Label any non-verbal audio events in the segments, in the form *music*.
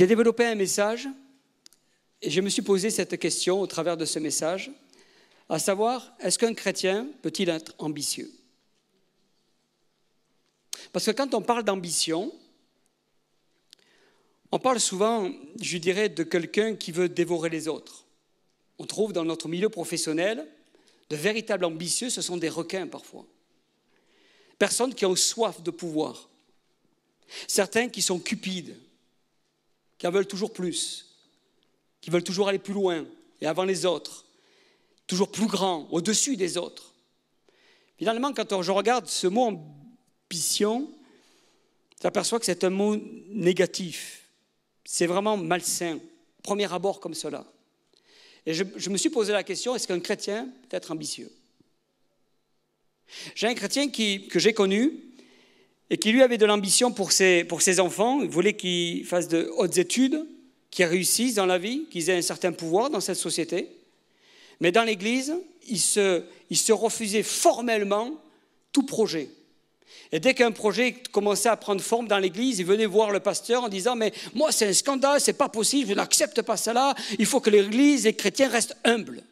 J'ai développé un message et je me suis posé cette question au travers de ce message, à savoir, est-ce qu'un chrétien peut-il être ambitieux Parce que quand on parle d'ambition, on parle souvent, je dirais, de quelqu'un qui veut dévorer les autres. On trouve dans notre milieu professionnel de véritables ambitieux, ce sont des requins parfois. Personnes qui ont soif de pouvoir. Certains qui sont cupides, qui en veulent toujours plus, qui veulent toujours aller plus loin et avant les autres, toujours plus grand, au-dessus des autres. Finalement, quand je regarde ce mot ambition, j'aperçois que c'est un mot négatif. C'est vraiment malsain, premier abord comme cela. Et je, me suis posé la question, est-ce qu'un chrétien peut être ambitieux J'ai un chrétien que j'ai connu, et qui lui avait de l'ambition pour ses, pour ses enfants. Il voulait qu'ils fassent de hautes études, qu'ils réussissent dans la vie, qu'ils aient un certain pouvoir dans cette société. Mais dans l'Église, il se, il se refusait formellement tout projet. Et dès qu'un projet commençait à prendre forme dans l'église, il venait voir le pasteur en disant Mais moi, c'est un scandale, c'est pas possible, je n'accepte pas cela, il faut que l'église et les chrétiens restent humbles.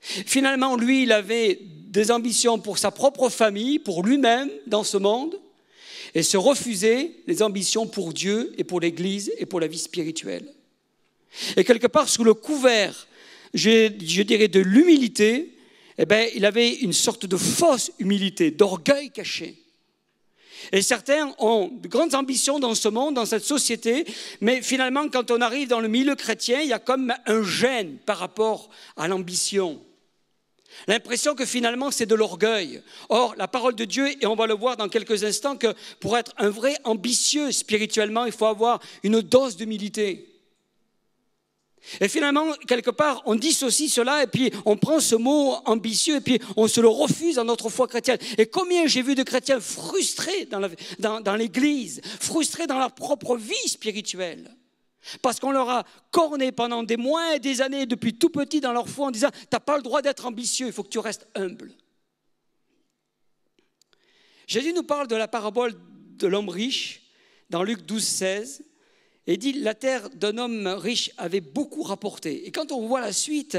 Finalement, lui, il avait des ambitions pour sa propre famille, pour lui-même dans ce monde, et se refuser les ambitions pour Dieu et pour l'Église et pour la vie spirituelle. Et quelque part, sous le couvert, je, dirais, de l'humilité, eh bien, il avait une sorte de fausse humilité, d'orgueil caché. Et certains ont de grandes ambitions dans ce monde, dans cette société, mais finalement, quand on arrive dans le milieu chrétien, il y a comme un gêne par rapport à l'ambition. L'impression que finalement c'est de l'orgueil. Or, la parole de Dieu, et on va le voir dans quelques instants, que pour être un vrai ambitieux spirituellement, il faut avoir une dose d'humilité. Et finalement, quelque part, on dissocie cela et puis on prend ce mot ambitieux et puis on se le refuse dans notre foi chrétienne. Et combien j'ai vu de chrétiens frustrés dans l'Église, frustrés dans leur propre vie spirituelle parce qu'on leur a corné pendant des mois et des années, depuis tout petit dans leur foi, en disant, tu pas le droit d'être ambitieux, il faut que tu restes humble. Jésus nous parle de la parabole de l'homme riche dans Luc 12, 16. Et dit, la terre d'un homme riche avait beaucoup rapporté. Et quand on voit la suite,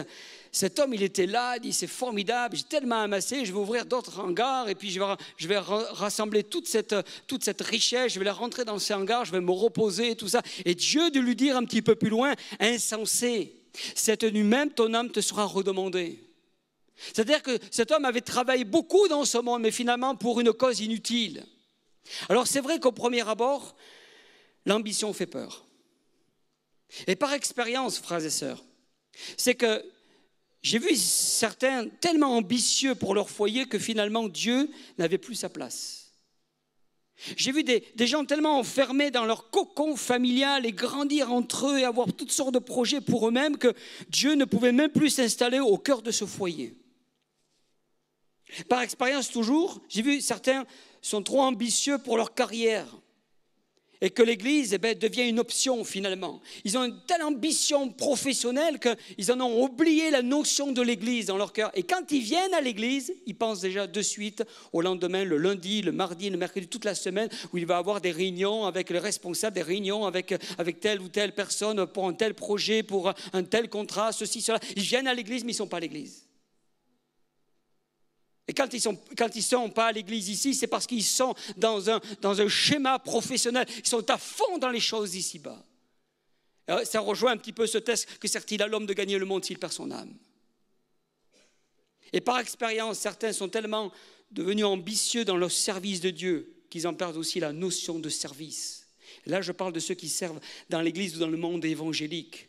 cet homme, il était là, il dit, c'est formidable, j'ai tellement amassé, je vais ouvrir d'autres hangars, et puis je vais, rassembler toute cette, toute cette richesse, je vais la rentrer dans ces hangars, je vais me reposer, et tout ça. Et Dieu de lui dire un petit peu plus loin, insensé, cette nuit même, ton âme te sera redemandée. C'est-à-dire que cet homme avait travaillé beaucoup dans ce monde, mais finalement pour une cause inutile. Alors c'est vrai qu'au premier abord, l'ambition fait peur. Et par expérience, frères et sœurs, c'est que j'ai vu certains tellement ambitieux pour leur foyer que finalement Dieu n'avait plus sa place. J'ai vu des, gens tellement enfermés dans leur cocon familial et grandir entre eux et avoir toutes sortes de projets pour eux-mêmes que Dieu ne pouvait même plus s'installer au cœur de ce foyer. Par expérience toujours, j'ai vu certains sont trop ambitieux pour leur carrière et que l'Église eh ben, devient une option finalement. Ils ont une telle ambition professionnelle qu'ils en ont oublié la notion de l'Église dans leur cœur. Et quand ils viennent à l'Église, ils pensent déjà de suite au lendemain, le lundi, le mardi, le mercredi, toute la semaine, où il va avoir des réunions avec le responsable des réunions avec, avec telle ou telle personne pour un tel projet, pour un tel contrat, ceci, cela. Ils viennent à l'Église, mais ils ne sont pas à l'Église. Et quand ils ne sont pas à l'église ici, c'est parce qu'ils sont dans un, dans un schéma professionnel. Ils sont à fond dans les choses ici-bas. Euh, ça rejoint un petit peu ce test que sert-il à l'homme de gagner le monde s'il perd son âme. Et par expérience, certains sont tellement devenus ambitieux dans leur service de Dieu qu'ils en perdent aussi la notion de service. Là, je parle de ceux qui servent dans l'Église ou dans le monde évangélique.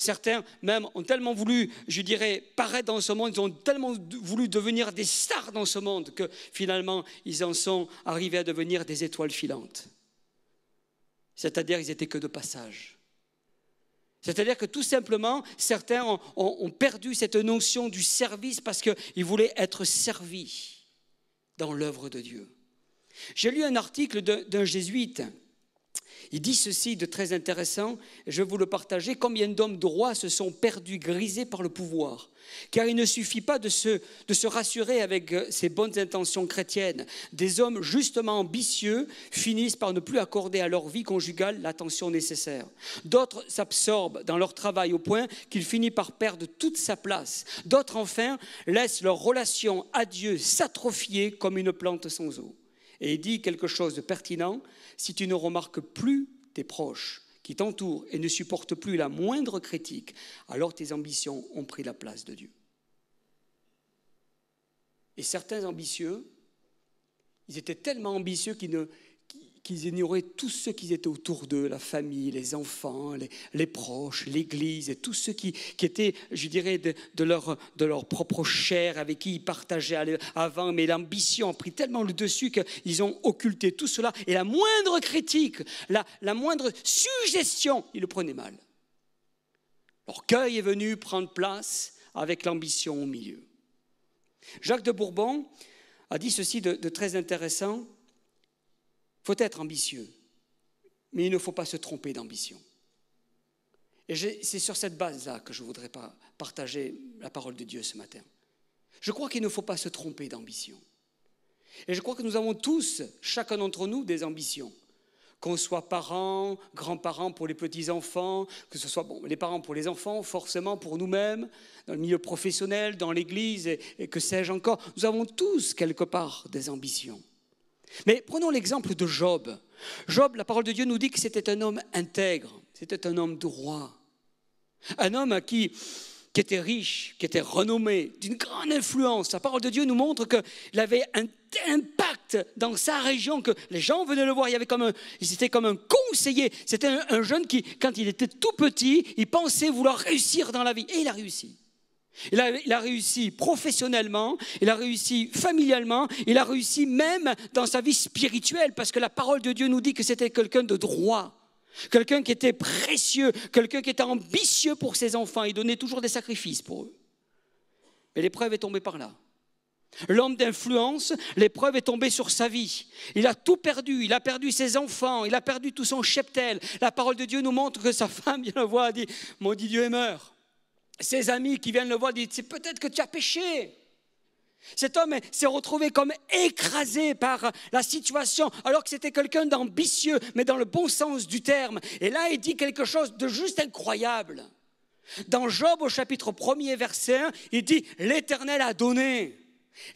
Certains même ont tellement voulu, je dirais, paraître dans ce monde, ils ont tellement voulu devenir des stars dans ce monde que finalement, ils en sont arrivés à devenir des étoiles filantes. C'est-à-dire, ils n'étaient que de passage. C'est-à-dire que tout simplement, certains ont, perdu cette notion du service parce qu'ils voulaient être servis dans l'œuvre de Dieu. J'ai lu un article d'un jésuite il dit ceci de très intéressant, je vous le partager, combien d'hommes droits se sont perdus, grisés par le pouvoir. Car il ne suffit pas de se, de se rassurer avec euh, ses bonnes intentions chrétiennes. Des hommes justement ambitieux finissent par ne plus accorder à leur vie conjugale l'attention nécessaire. D'autres s'absorbent dans leur travail au point qu'il finit par perdre toute sa place. D'autres enfin laissent leur relation à Dieu s'atrophier comme une plante sans eau. Et il dit quelque chose de pertinent, si tu ne remarques plus tes proches qui t'entourent et ne supportent plus la moindre critique, alors tes ambitions ont pris la place de Dieu. Et certains ambitieux, ils étaient tellement ambitieux qu'ils ne, qu'ils ignoraient tous ceux qui étaient autour d'eux, la famille, les enfants, les, proches, l'Église, et tous ceux qui, qui étaient, je dirais, de, leur, de leur propre chair, avec qui ils partageaient avant, mais l'ambition a pris tellement le dessus qu'ils ont occulté tout cela, et la moindre critique, la, la moindre suggestion, ils le prenaient mal. L'orgueil est venu prendre place avec l'ambition au milieu. Jacques de Bourbon a dit ceci de très intéressant peut être ambitieux, mais il ne faut pas se tromper d'ambition. Et c'est sur cette base-là que je voudrais pas partager la parole de Dieu ce matin. Je crois qu'il ne faut pas se tromper d'ambition. Et je crois que nous avons tous, chacun d'entre nous, des ambitions. Qu'on soit parents, grands-parents pour les petits-enfants, que ce soit les parents pour les enfants, forcément pour nous-mêmes, dans le milieu professionnel, dans l'Église, et que sais-je encore, nous avons tous quelque part des ambitions. Mais prenons l'exemple de Job. Job, la parole de Dieu nous dit que c'était un homme intègre, c'était un homme droit, un homme qui qui était riche, qui était renommé, d'une grande influence. La parole de Dieu nous montre qu'il avait un impact dans sa région que les gens venaient le voir. Il, avait comme un, il était comme un conseiller. C'était un, un, jeune qui, quand il était tout petit, il pensait vouloir réussir dans la vie. Et il a réussi. Il a, réussi professionnellement, il a réussi familialement, il a réussi même dans sa vie spirituelle, parce que la parole de Dieu nous dit que c'était quelqu'un de droit, quelqu'un qui était précieux, quelqu'un qui était ambitieux pour ses enfants. Il donnait toujours des sacrifices pour eux. Mais l'épreuve est tombée par là. L'homme d'influence, l'épreuve est tombée sur sa vie. Il a tout perdu. Il a perdu ses enfants. Il a perdu tout son cheptel. La parole de Dieu nous montre que sa *laughs* femme, bien la a dit Maudit Dieu est meurt ses amis qui viennent le voir disent, c'est peut-être que tu as péché. Cet homme s'est retrouvé comme écrasé par la situation, alors que c'était quelqu'un d'ambitieux, mais dans le bon sens du terme. Et là, il dit quelque chose de juste incroyable. Dans Job au chapitre 1er, verset 1, il dit, l'Éternel a donné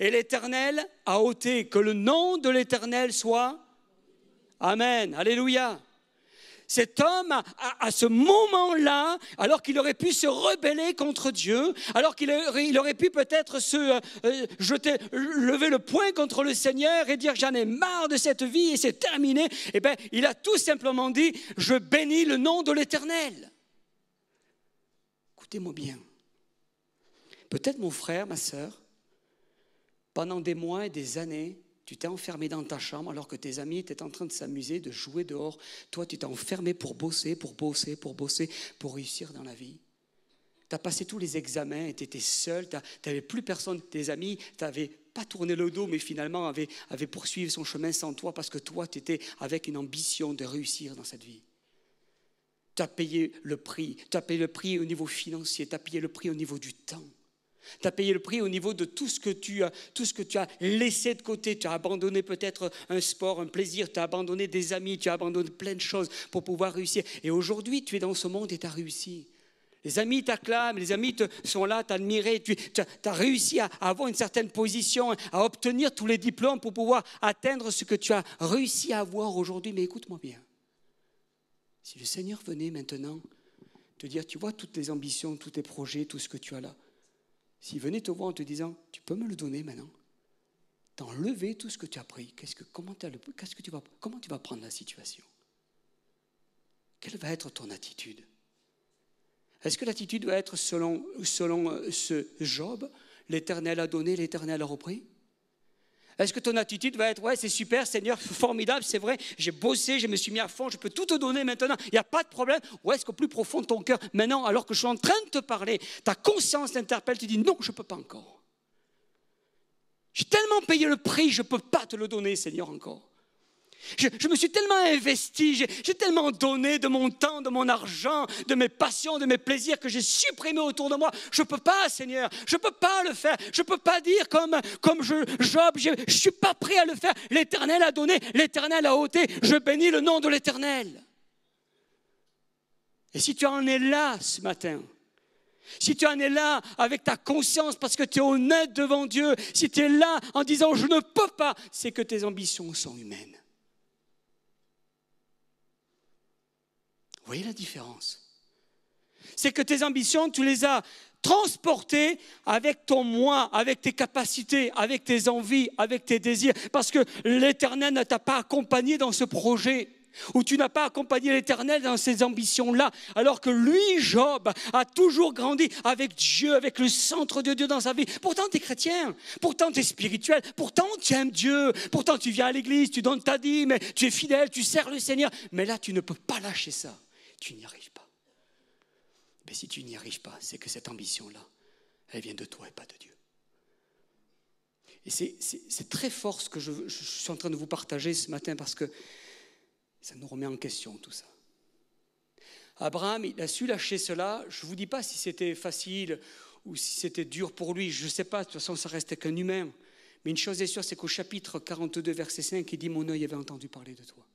et l'Éternel a ôté. Que le nom de l'Éternel soit... Amen. Alléluia cet homme, à, ce moment-là, alors qu'il aurait pu se rebeller contre Dieu, alors qu'il aurait, pu peut-être se euh, euh, jeter, lever le poing contre le Seigneur et dire j'en ai marre de cette vie et c'est terminé, eh bien, il a tout simplement dit je bénis le nom de l'Éternel. Écoutez-moi bien. Peut-être mon frère, ma sœur, pendant des mois et des années, tu t'es enfermé dans ta chambre alors que tes amis étaient en train de s'amuser, de jouer dehors. Toi, tu t'es enfermé pour bosser, pour bosser, pour bosser, pour réussir dans la vie. Tu as passé tous les examens et tu étais seul, tu n'avais plus personne, tes amis, tu n'avais pas tourné le dos, mais finalement avait, avait poursuivi son chemin sans toi parce que toi, tu étais avec une ambition de réussir dans cette vie. Tu as payé le prix, tu as payé le prix au niveau financier, tu as payé le prix au niveau du temps. Tu as payé le prix au niveau de tout ce que tu as, tout ce que tu as laissé de côté. Tu as abandonné peut-être un sport, un plaisir, tu as abandonné des amis, tu as abandonné plein de choses pour pouvoir réussir. Et aujourd'hui, tu es dans ce monde et tu as réussi. Les amis t'acclament, les amis te, sont là, t'admirer, tu as, réussi à, avoir une certaine position, à obtenir tous les diplômes pour pouvoir atteindre ce que tu as réussi à avoir aujourd'hui. Mais écoute-moi bien. Si le Seigneur venait maintenant te dire, tu vois toutes tes ambitions, tous tes projets, tout ce que tu as là, s'il venait te voir en te disant, tu peux me le donner maintenant, T'enlever tout ce que tu as pris, qu'est-ce que, comment, tu vas, comment tu vas prendre la situation Quelle va être ton attitude Est-ce que l'attitude va être selon, selon euh, ce Job, l'Éternel a donné, l'Éternel a repris est-ce que ton attitude va être Ouais, c'est super, Seigneur, formidable, c'est vrai, j'ai bossé, je me suis mis à fond, je peux tout te donner maintenant, il n'y a pas de problème. Ou est-ce qu'au plus profond de ton cœur, maintenant, alors que je suis en train de te parler, ta conscience t'interpelle, tu dis Non, je ne peux pas encore. J'ai tellement payé le prix, je ne peux pas te le donner, Seigneur, encore. Je, me suis tellement investi, j'ai tellement donné de mon temps, de mon argent, de mes passions, de mes plaisirs que j'ai supprimé autour de moi. Je ne peux pas, Seigneur, je ne peux pas le faire. Je ne peux pas dire comme, comme Job, je ne suis pas prêt à le faire. L'Éternel a donné, l'Éternel a ôté. Je bénis le nom de l'Éternel. Et si tu en es là ce matin, si tu en es là avec ta conscience parce que tu es honnête devant Dieu, si tu es là en disant je ne peux pas, c'est que tes ambitions sont humaines. Vous voyez la différence C'est que tes ambitions, tu les as transportées avec ton moi, avec tes capacités, avec tes envies, avec tes désirs, parce que l'Éternel ne t'a pas accompagné dans ce projet ou tu n'as pas accompagné l'Éternel dans ces ambitions-là, alors que lui, Job, a toujours grandi avec Dieu, avec le centre de Dieu dans sa vie. Pourtant, tu es chrétien, pourtant tu es spirituel, pourtant tu aimes Dieu, pourtant tu viens à l'église, tu donnes ta dîme, tu es fidèle, tu sers le Seigneur, mais là, tu ne peux pas lâcher ça tu n'y arrives pas. Mais si tu n'y arrives pas, c'est que cette ambition-là, elle vient de toi et pas de Dieu. Et c'est très fort ce que je, suis en train de vous partager ce matin parce que ça nous remet en question tout ça. Abraham, il a su lâcher cela. Je ne vous dis pas si c'était facile ou si c'était dur pour lui. Je ne sais pas, de toute façon, ça restait qu'un humain. Mais une chose est sûre, c'est qu'au chapitre 42, verset 5, il dit, mon œil avait entendu parler de toi.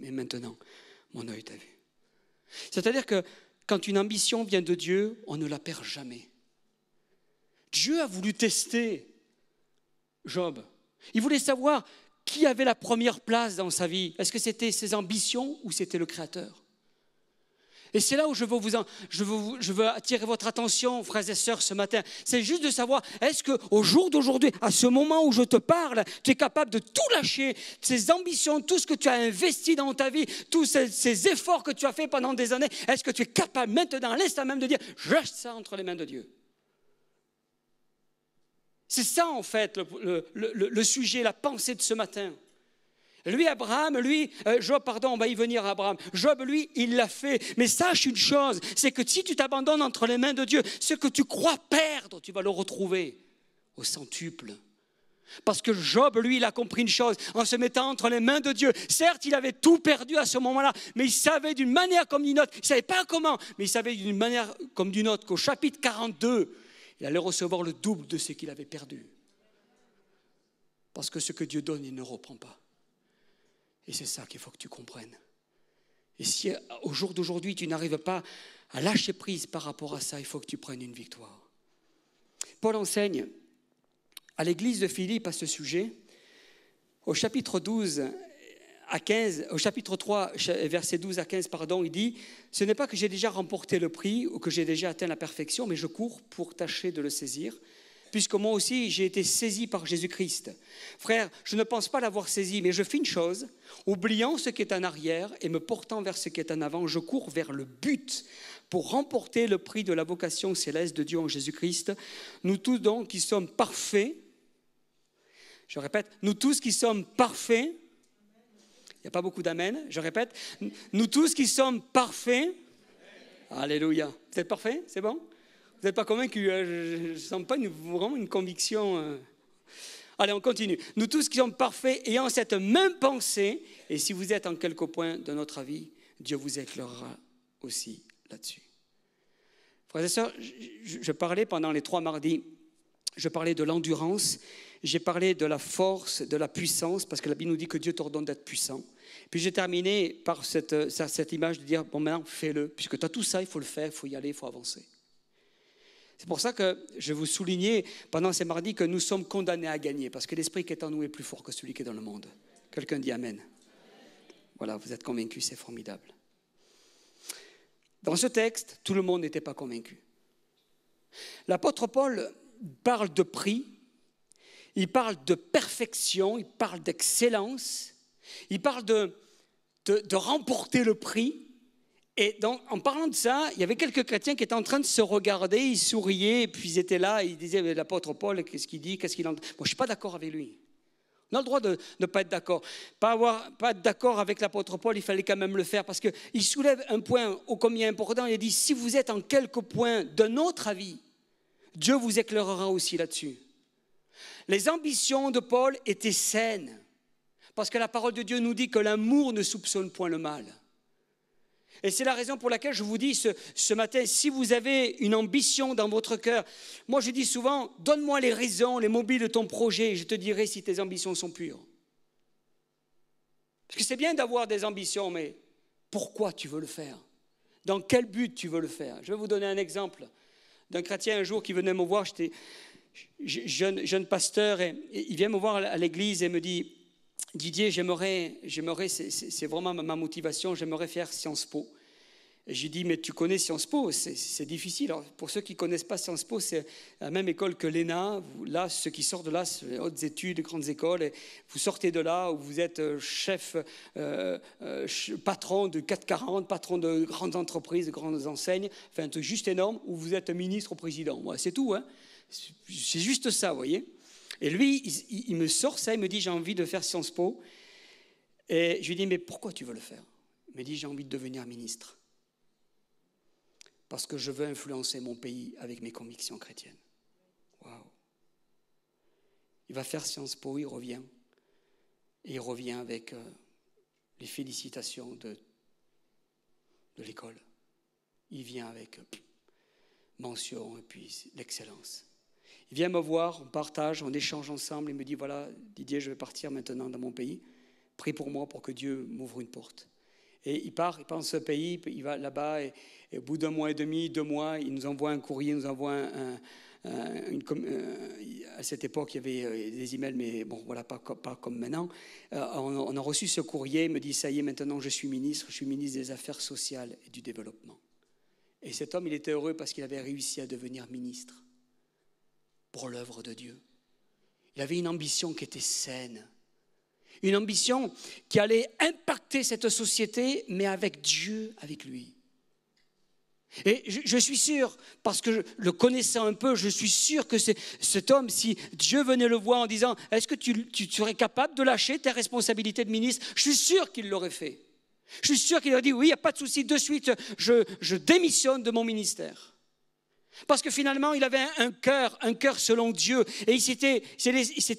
Mais maintenant, mon œil t'a vu. C'est-à-dire que quand une ambition vient de Dieu, on ne la perd jamais. Dieu a voulu tester Job. Il voulait savoir qui avait la première place dans sa vie. Est-ce que c'était ses ambitions ou c'était le Créateur et c'est là où je veux, vous attirer votre attention, frères et sœurs, ce matin. C'est juste de savoir, est-ce qu'au jour d'aujourd'hui, à ce moment où je te parle, tu es capable de tout lâcher, ces ambitions, tout ce que tu as investi dans ta vie, tous ces, efforts que tu as fait pendant des années, est-ce que tu es capable maintenant, à l'instant même, de dire, je ça entre les mains de Dieu C'est ça, en fait, le sujet, la pensée de ce matin. Lui, Abraham, lui, euh, Job, pardon, on va y venir, Abraham. Job, lui, il l'a fait. Mais sache une chose, c'est que si tu t'abandonnes entre les mains de Dieu, ce que tu crois perdre, tu vas le retrouver au centuple. Parce que Job, lui, il a compris une chose, en se mettant entre les mains de Dieu. Certes, il avait tout perdu à ce moment-là, mais il savait d'une manière comme d'une autre, il ne savait pas comment, mais il savait d'une manière comme d'une autre qu'au chapitre 42, il allait recevoir le double de ce qu'il avait perdu. Parce que ce que Dieu donne, il ne reprend pas. Et c'est ça qu'il faut que tu comprennes. Et si au jour d'aujourd'hui, tu n'arrives pas à lâcher prise par rapport à ça, il faut que tu prennes une victoire. Paul enseigne à l'église de Philippe à ce sujet, au chapitre 12 à au chapitre 3, verset 12 à 15, pardon, il dit Ce n'est pas que j'ai déjà remporté le prix ou que j'ai déjà atteint la perfection, mais je cours pour tâcher de le saisir puisque moi aussi j'ai été saisi par Jésus-Christ. Frère, je ne pense pas l'avoir saisi, mais je fais une chose, oubliant ce qui est en arrière et me portant vers ce qui est en avant, je cours vers le but pour remporter le prix de la vocation céleste de Dieu en Jésus-Christ. Nous tous donc qui sommes parfaits, je répète, nous tous qui sommes parfaits, il n'y a pas beaucoup d'amen, je répète, nous tous qui sommes parfaits, Alléluia, vous êtes parfaits, c'est bon vous n'êtes pas convaincu, hein. je ne sens pas vraiment une conviction. Euh. Allez, on continue. Nous tous qui sommes parfaits, ayant cette même pensée, et si vous êtes en quelque point de notre avis, Dieu vous éclairera aussi là-dessus. Frères et sœurs, je, parlais pendant les trois mardis, je parlais de l'endurance, j'ai parlé de la force, de la puissance, parce que la Bible nous dit que Dieu t'ordonne d'être puissant. Puis j'ai terminé par cette, euh, cette image de dire, bon maintenant, fais-le, puisque tu as tout ça, il faut le faire, il faut y aller, il faut avancer. C'est pour ça que je vous soulignais pendant ces mardis que nous sommes condamnés à gagner, parce que l'esprit qui est en nous est plus fort que celui qui est dans le monde. Quelqu'un dit Amen. Voilà, vous êtes convaincus, c'est formidable. Dans ce texte, tout le monde n'était pas convaincu. L'apôtre Paul parle de prix, il parle de perfection, il parle d'excellence, il parle de, de remporter le prix. Et donc, en parlant de ça, il y avait quelques chrétiens qui étaient en train de se regarder, ils souriaient, puis ils étaient là, ils disaient, l'apôtre Paul, qu'est-ce qu'il dit, qu'est-ce qu'il en... Moi, je ne suis pas d'accord avec lui. On a le droit de ne pas être d'accord. Pas, pas d'accord avec l'apôtre Paul, il fallait quand même le faire, parce qu'il soulève un point au combien important, il dit, si vous êtes en quelque point d'un autre avis, Dieu vous éclairera aussi là-dessus. Les ambitions de Paul étaient saines, parce que la parole de Dieu nous dit que l'amour ne soupçonne point le mal. Et c'est la raison pour laquelle je vous dis ce, matin, si vous avez une ambition dans votre cœur, moi je dis souvent, donne-moi les raisons, les mobiles de ton projet, et je te dirai si tes ambitions sont pures. Parce que c'est bien d'avoir des ambitions, mais pourquoi tu veux le faire Dans quel but tu veux le faire Je vais vous donner un exemple d'un chrétien un jour qui venait me voir, j'étais jeune, jeune pasteur, et il vient me voir à l'église et me dit, Didier, j'aimerais, c'est, vraiment ma motivation, j'aimerais faire Sciences Po. j'ai dit mais tu connais Sciences Po, c'est, difficile. pour ceux qui ne connaissent pas Sciences Po, c'est la même école que l'ENA. Là, ceux qui sortent de là, les hautes études, grandes écoles, et vous sortez de là où vous êtes euh, chef, euh, euh, patron de 440, patron de grandes entreprises, de grandes enseignes, enfin, un juste énorme, où vous êtes ministre ou président. Moi, c'est tout, hein. c'est juste ça, vous voyez et lui, il, me sort ça, il me dit j'ai envie de faire Sciences Po. Et je lui dis mais pourquoi tu veux le faire Il me dit j'ai envie de devenir ministre. Parce que je veux influencer mon pays avec mes convictions chrétiennes. Waouh Il va faire Sciences Po, il revient. Et il revient avec euh, les félicitations de, l'école. Il vient avec euh, mention et puis l'excellence. Il vient me voir, on partage, on échange ensemble. Il me dit voilà, Didier, je vais partir maintenant dans mon pays. Prie pour moi pour que Dieu m'ouvre une porte. Et il part, il part dans ce pays, il va là-bas, et, au bout d'un mois et demi, deux mois, il nous envoie un courrier, nous envoie un, une, euh, à cette époque, il y avait euh, des emails, mais bon, voilà, pas, pas comme maintenant. Euh, on, on, a reçu ce courrier, il me dit ça y est, maintenant je suis ministre, je suis ministre des Affaires sociales et du développement. Et cet homme, il était heureux parce qu'il avait réussi à devenir ministre pour l'œuvre de Dieu. Il avait une ambition qui était saine, une ambition qui allait impacter cette société, mais avec Dieu, avec lui. Et je, suis sûr, parce que le connaissant un peu, je suis sûr que cet homme, si Dieu venait le voir en disant, est-ce que tu, serais capable de lâcher tes responsabilités de ministre Je suis sûr qu'il l'aurait fait. Je suis sûr qu'il aurait dit, oui, il n'y a pas de souci, de suite, je démissionne de mon ministère. Parce que finalement, il avait un cœur, un cœur selon Dieu. Et il s'était,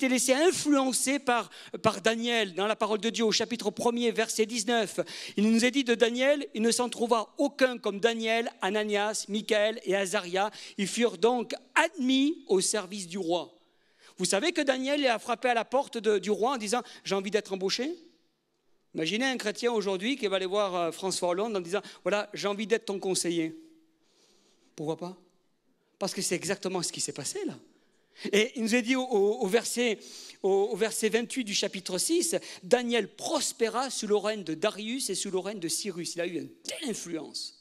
laissé influencer par, par Daniel dans la parole de Dieu au chapitre 1er, verset 19. Il nous est dit de Daniel, il ne s'en trouva aucun comme Daniel, Ananias, Michael et Azaria. Ils furent donc admis au service du roi. Vous savez que Daniel a frappé à la porte du roi en disant, j'ai envie d'être embauché Imaginez un chrétien aujourd'hui qui va aller voir euh, François Hollande en disant, voilà, j'ai envie d'être ton conseiller. Pourquoi pas parce que c'est exactement ce qui s'est passé là. Et il nous est dit au, verset, au, verset 28 du chapitre 6, Daniel prospéra sous le règne de Darius et sous le règne de Cyrus. Il a eu une telle influence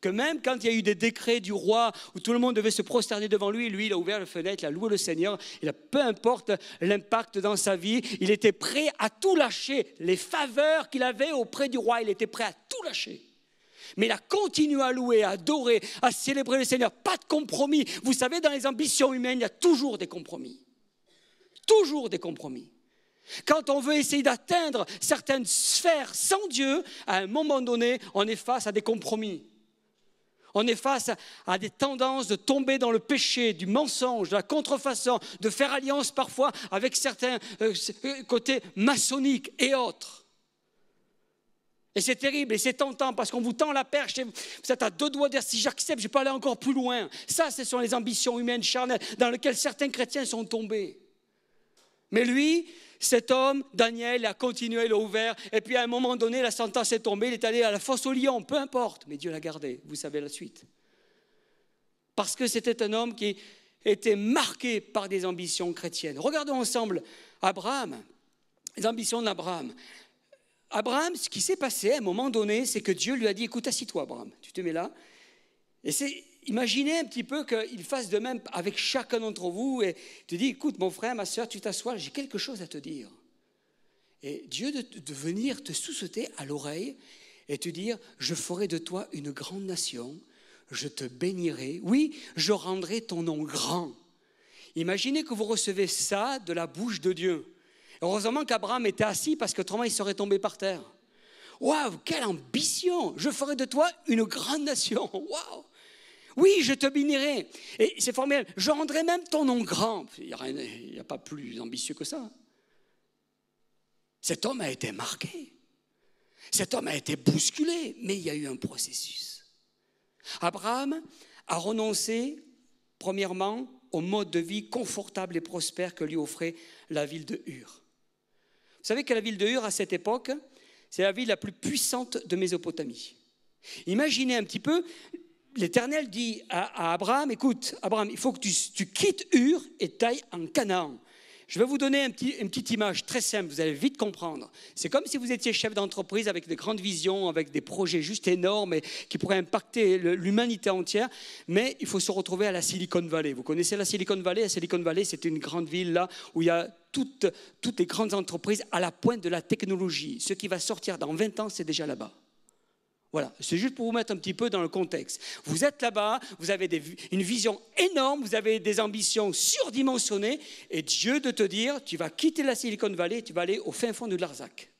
que même quand il y a eu des décrets du roi où tout le monde devait se prosterner devant lui, lui, il a ouvert la fenêtre, il a loué le Seigneur, peu importe l'impact dans sa vie, il était prêt à tout lâcher. Les faveurs qu'il avait auprès du roi, il était prêt à tout lâcher mais il a continué à louer, à adorer, à célébrer le Seigneur. Pas de compromis. Vous savez, dans les ambitions humaines, il y a toujours des compromis. Toujours des compromis. Quand on veut essayer d'atteindre certaines sphères sans Dieu, à un moment donné, on est face à des compromis. On est face à des tendances de tomber dans le péché, du mensonge, de la contrefaçon, de faire alliance parfois avec certains euh, euh, côtés maçonniques et autres. Et c'est terrible, et c'est tentant, parce qu'on vous tend la perche, et vous êtes à deux doigts de si j'accepte, je peux aller encore plus loin. Ça, ce sont les ambitions humaines charnelles dans lesquelles certains chrétiens sont tombés. Mais lui, cet homme, Daniel, a continué, il ouvert, et puis à un moment donné, la sentence est tombée, il est allé à la fosse au lion, peu importe, mais Dieu l'a gardé, vous savez la suite. Parce que c'était un homme qui était marqué par des ambitions chrétiennes. Regardons ensemble Abraham, les ambitions d'Abraham. Abraham, ce qui s'est passé à un moment donné, c'est que Dieu lui a dit, écoute, assis-toi, Abraham, tu te mets là. Et c'est, imaginez un petit peu qu'il fasse de même avec chacun d'entre vous et te dit, écoute, mon frère, ma soeur, tu t'assois, j'ai quelque chose à te dire. Et Dieu de, venir te sous-sauter à l'oreille et te dire, je ferai de toi une grande nation, je te bénirai, oui, je rendrai ton nom grand. Imaginez que vous recevez ça de la bouche de Dieu. Heureusement qu'Abraham était assis parce que autrement il serait tombé par terre. Waouh, quelle ambition Je ferai de toi une grande nation. *laughs* Waouh Oui, je te bénirai. Et c'est formidable. Je rendrai même ton nom grand. Il n'y a, a, pas plus ambitieux que ça. Cet homme a été marqué. Cet homme a été bousculé. Mais il y a eu un processus. Abraham a renoncé, premièrement, au mode de vie confortable et prospère que lui offrait la ville de Hur. Vous savez que la ville de Ur, à cette époque, c'est la ville la plus puissante de Mésopotamie. Imaginez un petit peu, l'Éternel dit à, Abraham, écoute, Abraham, il faut que tu, quittes Ur et tailles en Canaan. Je vais vous donner une petite image très simple, vous allez vite comprendre. C'est comme si vous étiez chef d'entreprise avec des grandes visions, avec des projets juste énormes qui pourraient impacter l'humanité entière, mais il faut se retrouver à la Silicon Valley. Vous connaissez la Silicon Valley La Silicon Valley, c'est une grande ville là où il y a toutes, toutes les grandes entreprises à la pointe de la technologie. Ce qui va sortir dans 20 ans, c'est déjà là-bas. Voilà, c'est juste pour vous mettre un petit peu dans le contexte. Vous êtes là-bas, vous avez une vision énorme, vous avez des ambitions surdimensionnées, et Dieu de te dire, tu vas quitter la Silicon Valley, tu vas aller au fin fond de l'Arzac.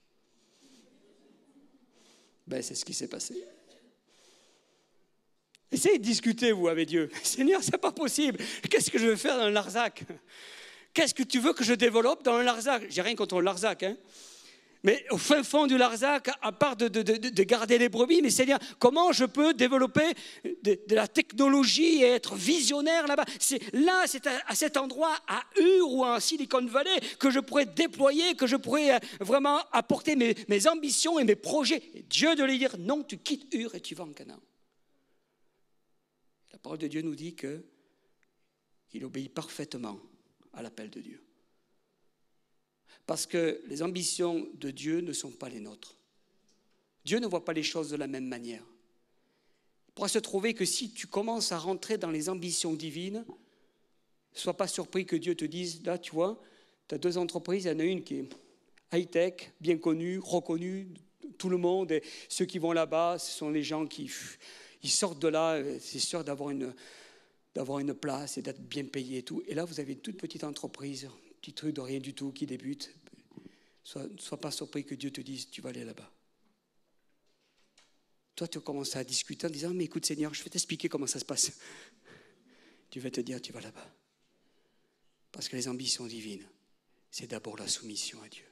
Ben, c'est ce qui s'est passé. Essayez de discuter, vous, avec Dieu. *laughs* Seigneur, c'est pas possible. Qu'est-ce que je veux faire dans l'Arzac Qu'est-ce que tu veux que je développe dans l'Arzac J'ai rien contre l'Arzac, hein mais au fin fond du Larzac, à part de, garder les brebis, mais Seigneur, comment je peux développer de, la technologie et être visionnaire là-bas C'est là, c'est à, cet endroit, à Ur ou en Silicon Valley, que je pourrais déployer, que je pourrais euh, vraiment apporter mes, ambitions et mes projets. Dieu de lui dire, non, tu quittes Ur et tu vas en Canaan. La parole de Dieu nous dit qu'il obéit parfaitement à l'appel de Dieu. Parce que les ambitions de Dieu ne sont pas les nôtres. Dieu ne voit pas les choses de la même manière. Il pourra se trouver que si tu commences à rentrer dans les ambitions divines, ne sois pas surpris que Dieu te dise, là tu vois, tu as deux entreprises, il y en a une qui est high-tech, bien connue, reconnue, tout le monde, et ceux qui vont là-bas, ce sont les gens qui ils sortent de là, euh, c'est sûr d'avoir une, d'avoir une place et d'être bien payé et tout. Et là, vous avez une toute petite entreprise, un petit truc de rien du tout qui débute ne sois pas surpris que Dieu te dise, tu vas aller là-bas. Toi, tu commences à discuter en disant, mais écoute Seigneur, je vais t'expliquer comment ça se passe. Tu vas te dire, tu vas là-bas. Parce que les ambitions divines, c'est d'abord la soumission à Dieu.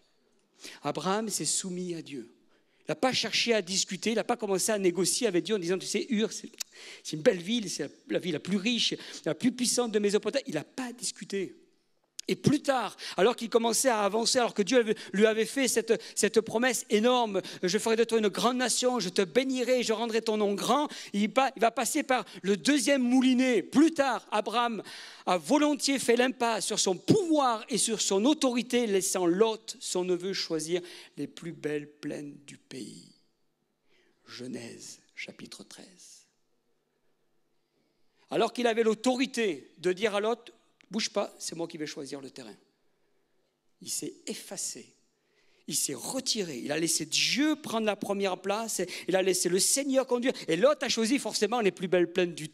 Abraham s'est soumis à Dieu. Il n'a pas cherché à discuter, il n'a pas commencé à négocier avec Dieu en disant, tu sais, Ur, c'est une belle ville, c'est la, la, ville la plus riche, la plus puissante de Mésopotamie. Il n'a pas discuté. Et plus tard, alors qu'il commençait à avancer, alors que Dieu lui avait fait cette, cette promesse énorme, je ferai de toi une grande nation, je te bénirai, je rendrai ton nom grand, il va, il va passer par le deuxième moulinet. Plus tard, Abraham a volontiers fait l'impasse sur son pouvoir et sur son autorité, laissant Lot, son neveu, choisir les plus belles plaines du pays. Genèse chapitre 13. Alors qu'il avait l'autorité de dire à Lot, Bouge pas, c'est moi qui vais choisir le terrain. Il s'est effacé. Il s'est retiré. Il a laissé Dieu prendre la première place. Il a laissé le Seigneur conduire. Et l'autre a choisi forcément les plus belles plaines du,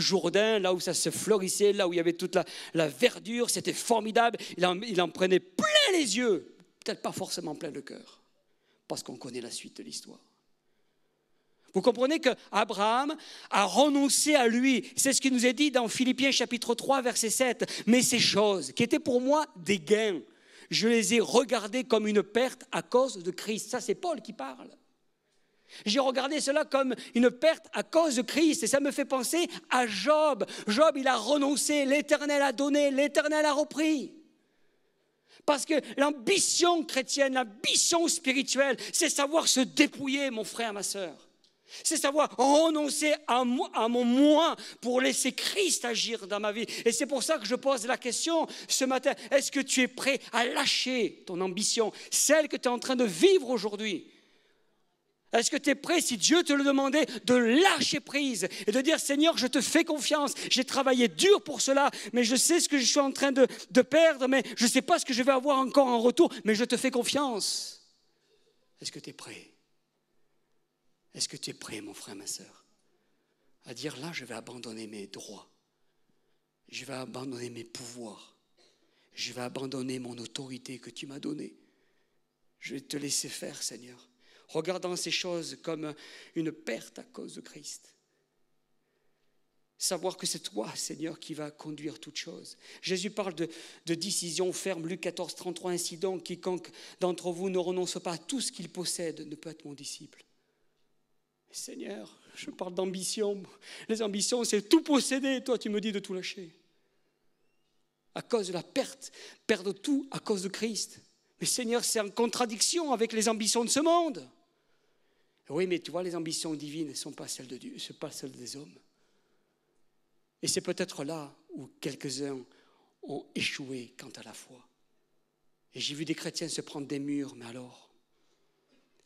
Jourdain, là où ça se fleurissait, là où il y avait toute la, verdure. C'était formidable. Il en, il en prenait plein les yeux. Peut-être pas forcément plein le cœur. Parce qu'on connaît la suite de l'histoire. Vous comprenez que Abraham a renoncé à lui. C'est ce qui nous est dit dans Philippiens chapitre 3 verset 7. Mais ces choses qui étaient pour moi des gains, je les ai regardées comme une perte à cause de Christ. Ça c'est Paul qui parle. J'ai regardé cela comme une perte à cause de Christ et ça me fait penser à Job. Job, il a renoncé, l'Éternel a donné, l'Éternel a repris. Parce que l'ambition chrétienne, l'ambition spirituelle, c'est savoir se dépouiller, mon frère, ma sœur. C'est savoir renoncer à, mon moi pour laisser Christ agir dans ma vie. Et c'est pour ça que je pose la question ce matin. Est-ce que tu es prêt à lâcher ton ambition, celle que tu es en train de vivre aujourd'hui est-ce que tu es prêt, si Dieu te le demandait, de lâcher prise et de dire Seigneur, je te fais confiance, j'ai travaillé dur pour cela, mais je sais ce que je suis en train de, de perdre, mais je ne sais pas ce que je vais avoir encore en retour, mais je te fais confiance. Est-ce que tu es prêt est-ce que tu es prêt, mon frère, ma soeur, à dire là, je vais abandonner mes droits, je vais abandonner mes pouvoirs, je vais abandonner mon autorité que tu m'as donnée. Je vais te laisser faire, Seigneur, regardant ces choses comme une perte à cause de Christ. Savoir que c'est toi, Seigneur, qui va conduire toutes choses. Jésus parle de, de décision ferme, Luc 14, 33, ainsi donc, quiconque d'entre vous ne renonce pas à tout ce qu'il possède ne peut être mon disciple. Seigneur, je parle d'ambition. Les ambitions, c'est tout posséder. Toi, tu me dis de tout lâcher. À cause de la perte, perdre tout à cause de Christ. Mais Seigneur, c'est en contradiction avec les ambitions de ce monde. Oui, mais tu vois, les ambitions divines ne sont pas celles de Dieu, Ce n'est pas celles des hommes. Et c'est peut-être là où quelques-uns ont échoué quant à la foi. Et j'ai vu des chrétiens se prendre des murs, mais alors,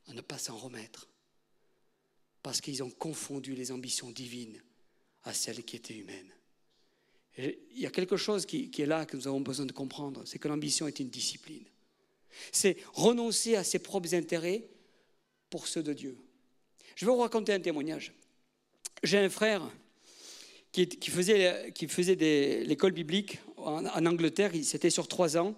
à ne pas s'en remettre parce qu'ils ont confondu les ambitions divines à celles qui étaient humaines. il y a quelque chose qui, est là que nous avons besoin de comprendre, c'est que l'ambition est une discipline. C'est renoncer à ses propres intérêts pour ceux de Dieu. Je vais vous raconter un témoignage. J'ai un frère qui, faisait, qui faisait l'école biblique en, en Angleterre, c'était sur trois ans,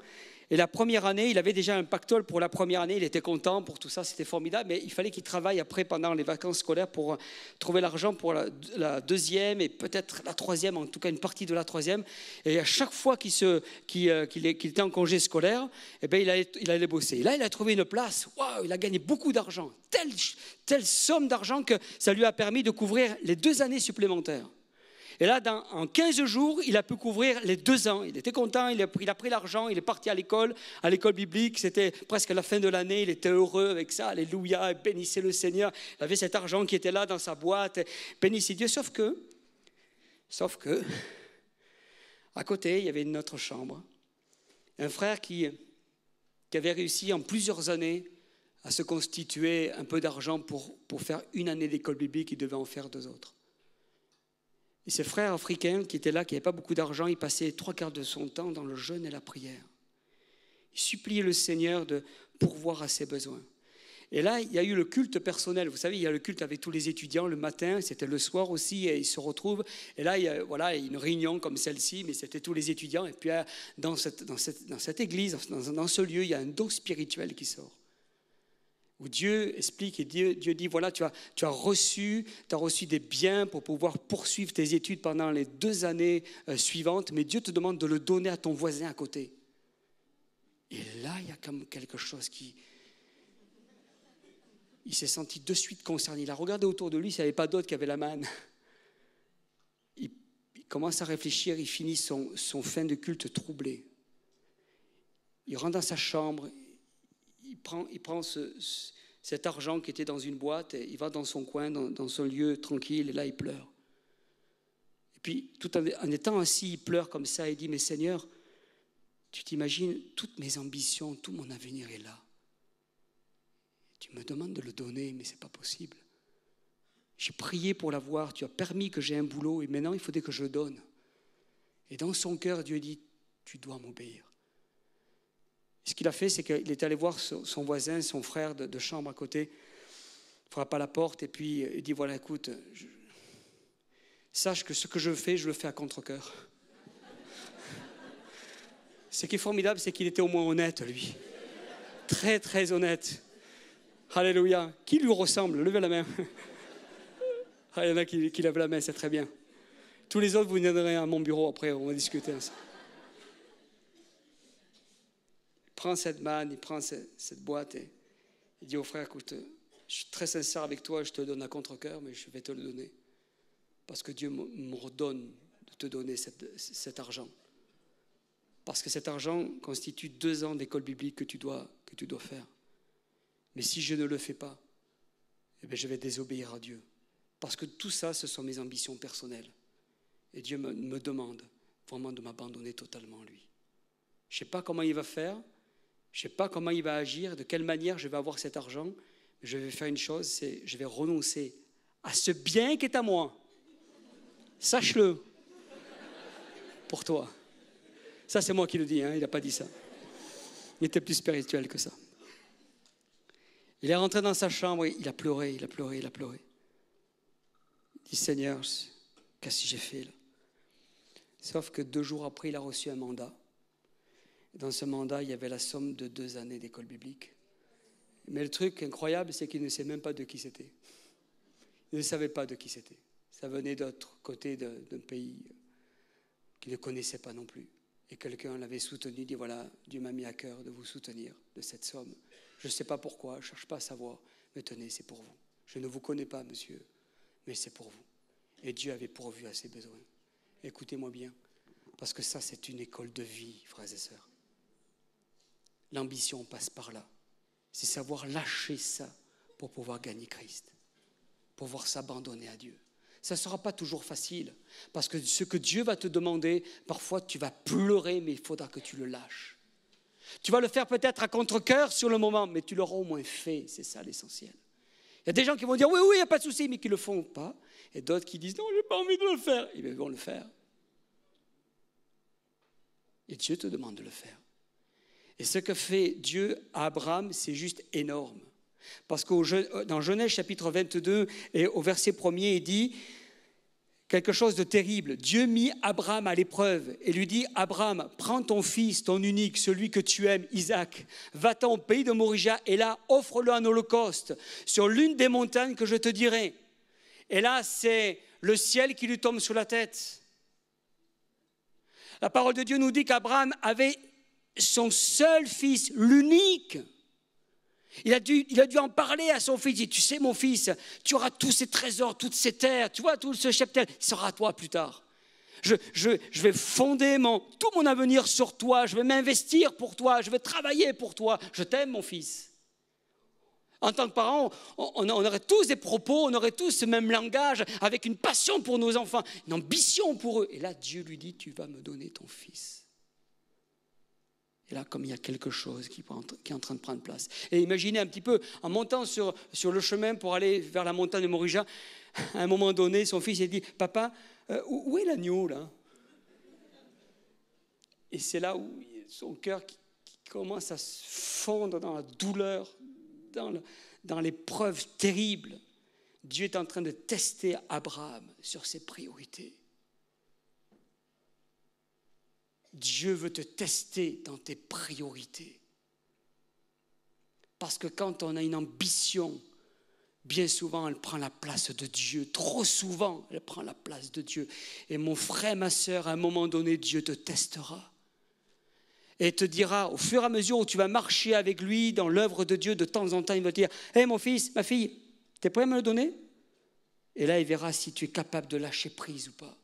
et la première année, il avait déjà un pactole pour la première année, il était content pour tout ça, c'était formidable, mais il fallait qu'il travaille après pendant les vacances scolaires pour euh, trouver l'argent pour la, deuxième et peut-être la troisième, en tout cas une partie de la troisième. Et à chaque fois qu'il euh, était en congé scolaire, eh bien, il, allait, bosser. Et là, il a trouvé une place, waouh, il a gagné beaucoup d'argent, telle somme d'argent que ça lui a permis de couvrir les deux années supplémentaires. Et là, en 15 jours, il a pu couvrir les deux ans. Il était content, il a, pris l'argent, il est parti à l'école, à l'école biblique. C'était presque la fin de l'année, il était heureux avec ça. Alléluia, bénissez le Seigneur. Il avait cet argent qui était là dans sa boîte. Bénissez Dieu, sauf que, sauf que, à côté, il y avait une autre chambre. Un frère qui, qui avait réussi en plusieurs années à se constituer un peu d'argent pour, pour faire une année d'école biblique, il devait en faire deux autres. Et ses frères africains qui étaient là, qui n'avaient pas beaucoup d'argent, ils passaient trois quarts de son temps dans le jeûne et la prière. Il suppliaient le Seigneur de pourvoir à ses besoins. Et là, il y a eu le culte personnel. Vous savez, il y a le culte avec tous les étudiants le matin, c'était le soir aussi, et ils se retrouvent. Et là, il y a voilà, une réunion comme celle-ci, mais c'était tous les étudiants. Et puis, euh, dans cette, église, dans, dans, ce lieu, il y a un don spirituel qui sort où Dieu explique et Dieu, dit, voilà, tu as, tu as reçu, tu as reçu des biens pour pouvoir poursuivre tes études pendant les deux années euh, suivantes, mais Dieu te demande de le donner à ton voisin à côté. Et là, il y a comme quelque chose qui... Il s'est senti de suite concerné. Il a regardé autour de lui, il n'y avait pas d'autres qui avaient la manne. Il, commence à réfléchir, il finit son, son fin de culte troublé. Il rentre dans sa chambre, il prend, il prend cet argent qui était dans une boîte, et il va dans son coin, dans, son lieu tranquille, et là il pleure. Et puis, tout en, étant assis, il pleure comme ça, et dit, mais Seigneur, tu t'imagines, toutes mes ambitions, tout mon avenir est là. Tu me demandes de le donner, mais c'est pas possible. J'ai prié pour l'avoir, tu as permis que j'ai un boulot, et maintenant il faudrait que je le donne. Et dans son cœur, Dieu dit, tu dois m'obéir. Ce qu'il a fait, c'est qu'il est allé voir son voisin, son frère de, chambre à côté, frappe à la porte et puis euh, il dit, voilà, écoute, sache que ce que je fais, je le fais à contre-coeur. *laughs* ce qui est formidable, c'est qu'il était au moins honnête, lui. Très, très honnête. Alléluia. Qui lui ressemble Levez la main. *laughs* Ah, il y en a qui, qui lèvent la main, c'est très bien. Tous les autres, vous viendrez à mon bureau après, on va discuter prend cette manne, il prend cette, boîte et il dit au frère, écoute, je suis très sincère avec toi, je te le donne à contre-cœur, mais je vais te le donner. Parce que Dieu m'ordonne de te donner cet argent. Parce que cet argent constitue deux ans d'école biblique que tu, dois, que tu dois faire. Mais si je ne le fais pas, eh bien je vais désobéir à Dieu. Parce que tout ça, ce sont mes ambitions personnelles. Et Dieu me, me demande vraiment de m'abandonner totalement à lui. Je ne sais pas comment il va faire, je ne sais pas comment il va agir, de quelle manière je vais avoir cet argent. Je vais faire une chose, c'est je vais renoncer à ce bien qui est à moi. Sache-le pour toi. Ça, c'est moi qui le dis, hein, il n'a pas dit ça. Il était plus spirituel que ça. Il est rentré dans sa chambre, il a pleuré, il a pleuré, il a pleuré. Il dit Seigneur, qu'est-ce que j'ai fait là Sauf que deux jours après, il a reçu un mandat. Dans ce mandat, il y avait la somme de deux années d'école biblique. Mais le truc incroyable, c'est qu'il ne sait même pas de qui c'était. Il ne savait pas de qui c'était. Ça venait d'autre côté d'un pays qu'il ne connaissait pas non plus. Et quelqu'un l'avait soutenu, dit voilà, Dieu m'a mis à cœur de vous soutenir de cette somme. Je ne sais pas pourquoi, je ne cherche pas à savoir, mais tenez, c'est pour vous. Je ne vous connais pas, monsieur, mais c'est pour vous. Et Dieu avait pourvu à ses besoins. Écoutez-moi bien, parce que ça, c'est une école de vie, frères et sœurs. L'ambition passe par là. C'est savoir lâcher ça pour pouvoir gagner Christ, pouvoir s'abandonner à Dieu. Ça ne sera pas toujours facile, parce que ce que Dieu va te demander, parfois tu vas pleurer, mais il faudra que tu le lâches. Tu vas le faire peut-être à contre-coeur sur le moment, mais tu l'auras au moins fait, c'est ça l'essentiel. Il y a des gens qui vont dire oui, oui, il n'y a pas de souci, mais qui le font pas, et d'autres qui disent non, je n'ai pas envie de le faire. Eh ils vont le faire. Et Dieu te demande de le faire. Et ce que fait Dieu à Abraham, c'est juste énorme. Parce que euh, dans Genèse chapitre 22 et au verset 1 il dit quelque chose de terrible. Dieu mit Abraham à l'épreuve et lui dit, Abraham, prends ton fils, ton unique, celui que tu aimes, Isaac, va-t'en au pays de Morija et là, offre-le en holocauste sur l'une des montagnes que je te dirai. Et là, c'est le ciel qui lui tombe sous la tête. La parole de Dieu nous dit qu'Abraham avait son seul fils, l'unique. Il a, dû, il a dû en parler à son fils. Il dit, tu sais mon fils, tu auras tous ces trésors, toutes ces terres, tu vois, tout ce cheptel, il sera à toi plus tard. Je, vais fonder tout mon avenir sur toi, je vais m'investir pour toi, je vais travailler pour toi. Je t'aime mon fils. En tant que parents, on, on aurait tous des propos, on aurait tous ce même langage, avec une passion pour nos enfants, une ambition pour eux. Et là, Dieu lui dit, tu vas me donner ton fils. Et là, comme il y a quelque chose qui, est en train de prendre place. Et imaginez un petit peu, en montant sur, sur le chemin pour aller vers la montagne de Morija, à un moment donné, son fils a dit, papa, euh, où est l'agneau là Et c'est là où son cœur qui, commence à se fondre dans la douleur, dans l'épreuve terrible. Dieu est en train de tester Abraham sur ses priorités. Dieu veut te tester dans tes priorités. Parce que quand on a une ambition, bien souvent, elle prend la place de Dieu. Trop souvent, elle prend la place de Dieu. Et mon frère, ma soeur, à un moment donné, Dieu te testera. Et te dira, au fur et à mesure où tu vas marcher avec lui dans l'œuvre de Dieu, de temps en temps, il va te dire, hé mon fils, ma fille, t'es prêt à me le donner Et là, il verra si tu es capable de lâcher prise ou pas.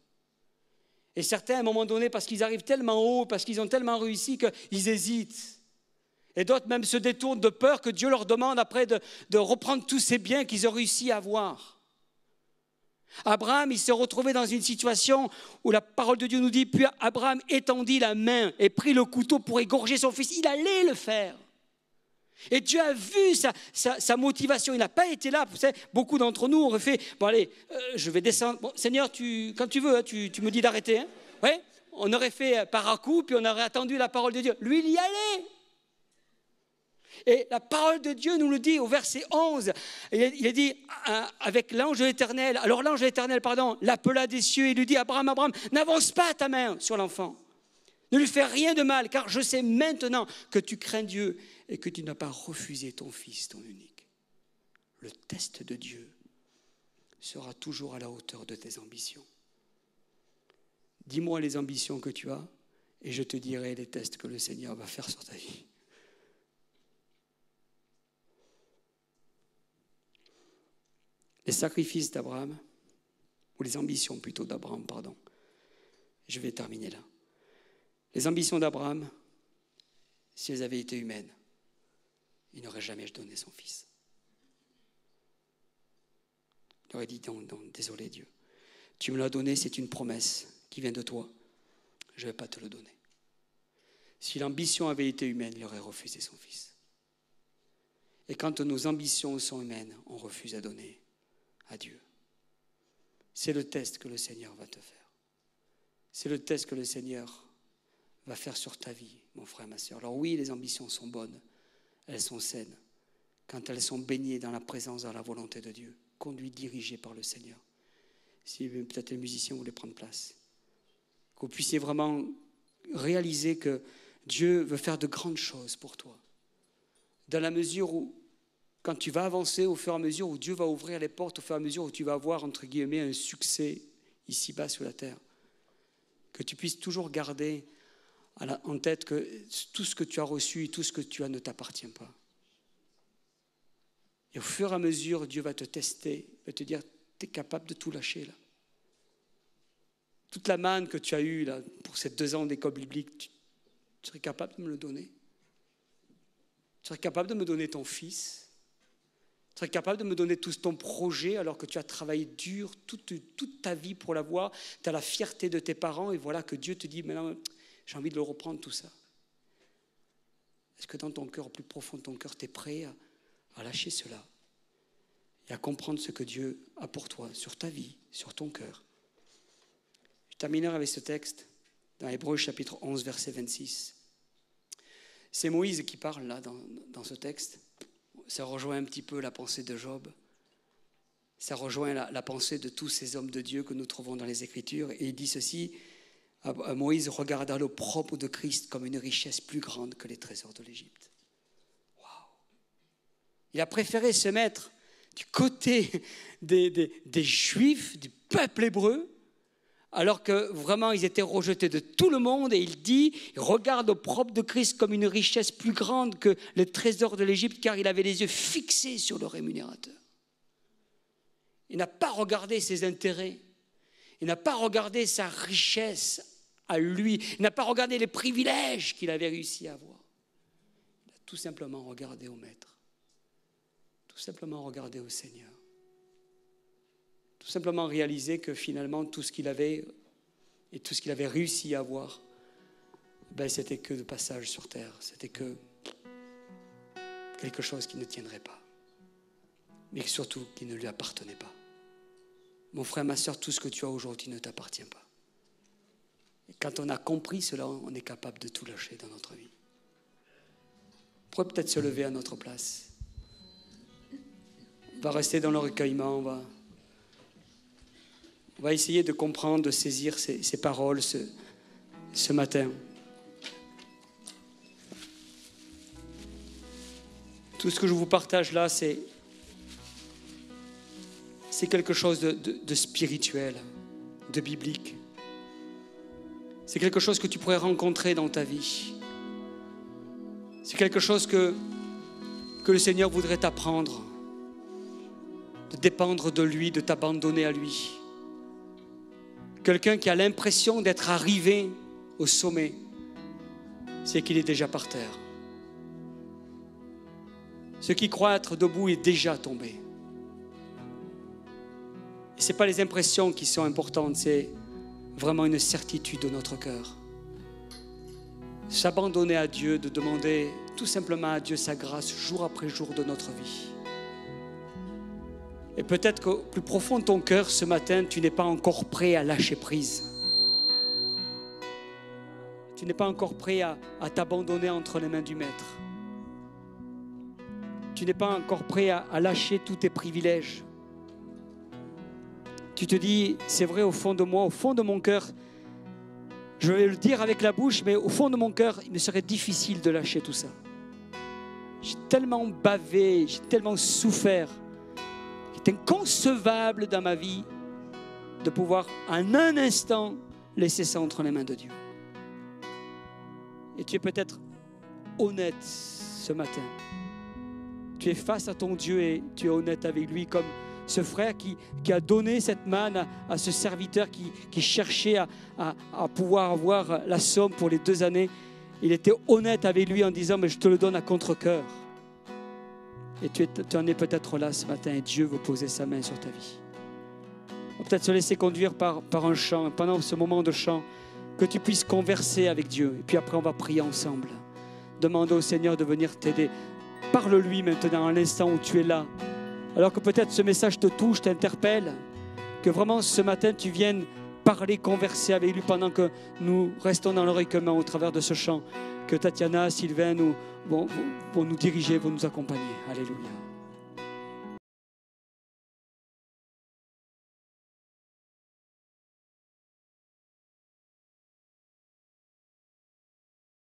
Et certains, à un moment donné, parce qu'ils arrivent tellement haut, parce qu'ils ont tellement réussi qu'ils hésitent. Et d'autres même se détournent de peur que Dieu leur demande après de, reprendre tous ces biens qu'ils ont réussi à avoir. Abraham, il s'est retrouvé dans une situation où la parole de Dieu nous dit, puis Abraham étendit la main et prit le couteau pour égorger son fils. Il allait le faire. Et Dieu a vu sa, motivation. Il n'a pas été là. beaucoup d'entre nous auraient fait Bon, allez, euh, je vais descendre. Seigneur, quand tu veux, hein, tu, me dis d'arrêter. Hein. on aurait fait euh, par à coup, puis on aurait attendu la parole de Dieu. Lui, il y allait. Et la parole de Dieu nous le dit au verset 11. Il a dit hein, avec l'ange éternel, alors l'ange éternel, pardon, l'appela des cieux et lui dit Abraham, Abraham, n'avance pas ta main sur l'enfant. Ne lui fais rien de mal, car je sais maintenant que tu crains Dieu et que tu n'as pas refusé ton Fils, ton unique. Le test de Dieu sera toujours à la hauteur de tes ambitions. Dis-moi les ambitions que tu as et je te dirai les tests que le Seigneur va faire sur ta vie. Les sacrifices d'Abraham, ou les ambitions plutôt d'Abraham, pardon. Je vais terminer là. Les ambitions d'Abraham, si elles avaient été humaines, il n'aurait jamais donné son fils. Il aurait dit, désolé Dieu, tu me l'as donné, c'est une promesse qui vient de toi, je ne vais pas te le donner. Si l'ambition avait été humaine, il aurait refusé son fils. Et quand nos ambitions sont humaines, on refuse à donner à Dieu. C'est le test que le Seigneur va te faire. C'est le test que le Seigneur va faire sur ta vie, mon frère, ma soeur. Alors oui, les ambitions sont bonnes, elles sont saines, quand elles sont baignées dans la présence, dans la volonté de Dieu, conduites, dirigées par le Seigneur. Si peut-être les musiciens voulaient prendre place, que vous puissiez vraiment réaliser que Dieu veut faire de grandes choses pour toi, dans la mesure où, quand tu vas avancer au fur et à mesure où Dieu va ouvrir les portes, au fur et à mesure où tu vas avoir, entre guillemets, un succès ici-bas sur la terre, que tu puisses toujours garder en tête que tout ce que tu as reçu, et tout ce que tu as ne t'appartient pas. Et au fur et à mesure, Dieu va te tester, va te dire, tu es capable de tout lâcher là. Toute la manne que tu as eue là, pour ces deux ans d'école biblique, tu, serais capable de me le donner. Tu serais capable de me donner ton fils. Tu serais capable de me donner tout ton projet alors que tu as travaillé dur toute, toute ta vie pour l'avoir. Tu as la fierté de tes parents et voilà que Dieu te dit, maintenant, j'ai envie de le reprendre tout ça. Est-ce que dans ton cœur, au plus profond de ton cœur, tu es prêt à, lâcher cela et à comprendre ce que Dieu a pour toi, sur ta vie, sur ton cœur Je terminerai avec ce texte dans Hébreu chapitre 11, verset 26. C'est Moïse qui parle là dans, ce texte. Ça rejoint un petit peu la pensée de Job. Ça rejoint la pensée de tous ces hommes de Dieu que nous trouvons dans les Écritures. Et il dit ceci, ah, ah, Moïse regarda le propre de Christ comme une richesse plus grande que les trésors de l'Égypte. Il a préféré se mettre du côté des, Juifs, du peuple hébreu, alors que vraiment ils étaient rejetés de tout le monde. Et il dit, il regarde au propre de Christ comme une richesse plus grande que les trésors de l'Égypte, car il avait les yeux fixés sur le rémunérateur. Il n'a pas regardé ses intérêts. Il n'a pas regardé sa richesse à lui. Il n'a pas regardé les privilèges qu'il avait réussi à avoir. Il a tout simplement regardé au Maître. Tout simplement regardé au Seigneur. Tout simplement réalisé que finalement tout ce qu'il avait et tout ce qu'il avait réussi à avoir, ben, c'était que de passage sur terre. C'était que quelque chose qui ne tiendrait pas. Mais surtout qui ne lui appartenait pas. Mon frère, ma soeur, tout ce que tu as aujourd'hui ne t'appartient pas. Et quand on a compris cela, on est capable de tout lâcher dans notre vie. On pourrait peut-être se lever à notre place. On va rester dans le recueillement, on va, on va essayer de comprendre, de saisir ces, paroles ce, ce matin. Tout ce que je vous partage là, c'est c'est quelque chose de, spirituel, de biblique. C'est quelque chose que tu pourrais rencontrer dans ta vie. C'est quelque chose que, que le Seigneur voudrait t'apprendre. De dépendre de lui, de t'abandonner à lui. Quelqu'un qui a l'impression d'être arrivé au sommet, c'est qu'il est déjà par terre. Ce qui croit être debout est déjà tombé. Ce n'est pas les impressions qui sont importantes, c'est vraiment une certitude de notre cœur. S'abandonner à Dieu, de demander tout simplement à Dieu sa grâce jour après jour de notre vie. Et peut-être qu'au plus profond de ton cœur, ce matin, tu n'es pas encore prêt à lâcher prise. Tu n'es pas encore prêt à, t'abandonner entre les mains du Maître. Tu n'es pas encore prêt à lâcher tous tes privilèges tu te dis, c'est vrai au fond de moi, au fond de mon cœur, je vais le dire avec la bouche, mais au fond de mon cœur, il me serait difficile de lâcher tout ça. J'ai tellement bavé, j'ai tellement souffert. C'est inconcevable dans ma vie de pouvoir en un instant laisser ça entre les mains de Dieu. Et tu es peut-être honnête ce matin. Tu es face à ton Dieu et tu es honnête avec lui comme ce frère qui, a donné cette manne à, ce serviteur qui, cherchait à, pouvoir avoir la somme pour les deux années. Il était honnête avec lui en disant, mais je te le donne à contre-coeur. Et tu, en es peut-être là ce matin et Dieu veut poser sa main sur ta vie. On peut peut-être se laisser conduire par, un chant. pendant ce moment de chant, que tu puisses converser avec Dieu. Et puis après, on va prier ensemble. Demande au Seigneur de venir t'aider. Parle-lui maintenant à l'instant où tu es là. Alors que peut-être ce message te touche, t'interpelle, que vraiment ce matin tu viennes parler, converser avec lui pendant que nous restons dans l'oreille commun au travers de ce chant, que Tatiana, Sylvain ou vont, vont nous diriger, vont nous accompagner. Alléluia.